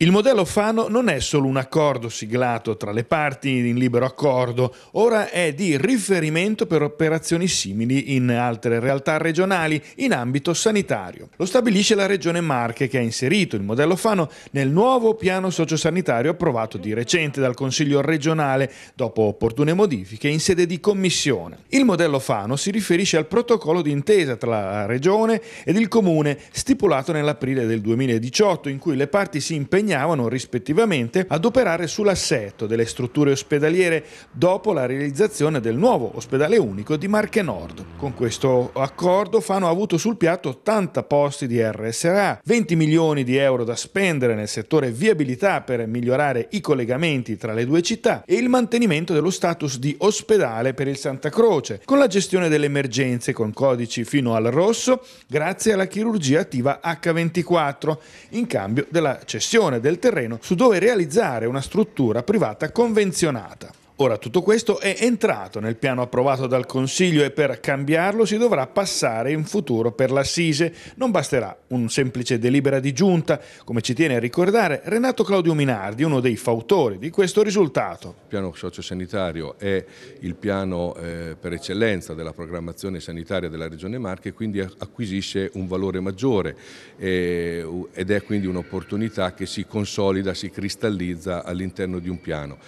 Il modello Fano non è solo un accordo siglato tra le parti in libero accordo, ora è di riferimento per operazioni simili in altre realtà regionali in ambito sanitario. Lo stabilisce la Regione Marche che ha inserito il modello Fano nel nuovo piano sociosanitario approvato di recente dal Consiglio regionale dopo opportune modifiche in sede di commissione. Il modello Fano si riferisce al protocollo d'intesa tra la Regione ed il Comune stipulato nell'aprile del 2018 in cui le parti si impegnano impegnavano rispettivamente ad operare sull'assetto delle strutture ospedaliere dopo la realizzazione del nuovo ospedale unico di Marche Nord. Con questo accordo Fano ha avuto sul piatto 80 posti di RSA, 20 milioni di euro da spendere nel settore viabilità per migliorare i collegamenti tra le due città e il mantenimento dello status di ospedale per il Santa Croce, con la gestione delle emergenze con codici fino al rosso grazie alla chirurgia attiva H24, in cambio della cessione del terreno su dove realizzare una struttura privata convenzionata. Ora tutto questo è entrato nel piano approvato dal Consiglio e per cambiarlo si dovrà passare in futuro per l'Assise. Non basterà un semplice delibera di giunta, come ci tiene a ricordare Renato Claudio Minardi, uno dei fautori di questo risultato. Il piano sociosanitario è il piano eh, per eccellenza della programmazione sanitaria della Regione Marche e quindi acquisisce un valore maggiore eh, ed è quindi un'opportunità che si consolida, si cristallizza all'interno di un piano.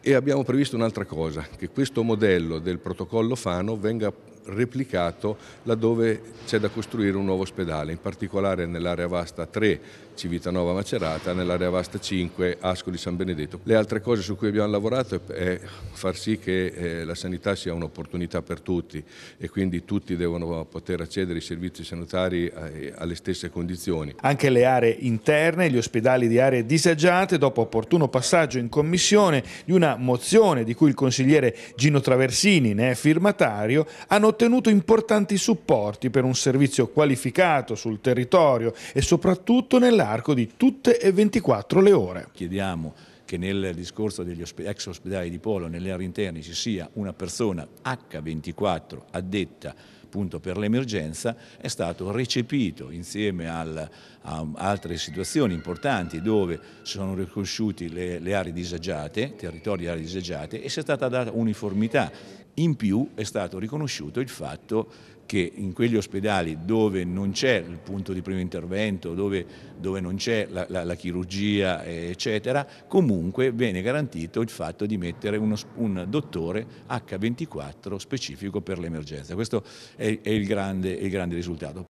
E abbiamo previsto un'altra cosa, che questo modello del protocollo Fano venga replicato laddove c'è da costruire un nuovo ospedale, in particolare nell'area vasta 3 Civitanova Macerata, nell'area vasta 5 Ascoli San Benedetto. Le altre cose su cui abbiamo lavorato è far sì che eh, la sanità sia un'opportunità per tutti e quindi tutti devono poter accedere ai servizi sanitari eh, alle stesse condizioni. Anche le aree interne, gli ospedali di aree disagiate, dopo opportuno passaggio in commissione di una mozione di cui il consigliere Gino Traversini ne è firmatario, hanno ottenuto importanti supporti per un servizio qualificato sul territorio e soprattutto nell'arco di tutte e 24 le ore. Chiediamo che nel discorso degli ex ospedali di Polo, nelle aree interne, ci sia una persona H24 addetta appunto per l'emergenza, è stato recepito insieme al, a altre situazioni importanti dove sono riconosciuti le, le aree disagiate, territori di aree disagiate e si è stata data uniformità. In più è stato riconosciuto il fatto che in quegli ospedali dove non c'è il punto di primo intervento, dove, dove non c'è la, la, la, chirurgia, eccetera, comunque viene garantito il fatto di mettere uno, un dottore H24 specifico per l'emergenza. Questo è, è, il grande, è il grande risultato.